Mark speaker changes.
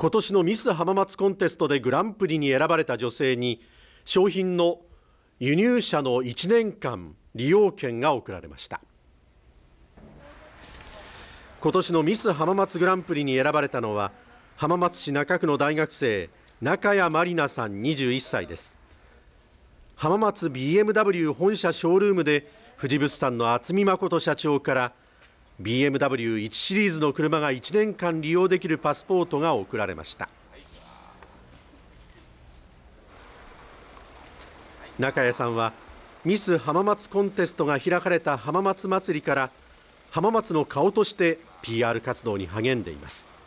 Speaker 1: 今年のミス浜松コンテストでグランプリに選ばれた女性に商品の輸入車の1年間利用券が贈られました今年のミス浜松グランプリに選ばれたのは浜松市中区の大学生中谷まりなさん21歳です浜松 BMW 本社ショールームで藤物産の厚見誠社長から BMW1 シリーズの車が1年間利用できるパスポートが贈られました中谷さんはミス浜松コンテストが開かれた浜松祭りから浜松の顔として PR 活動に励んでいます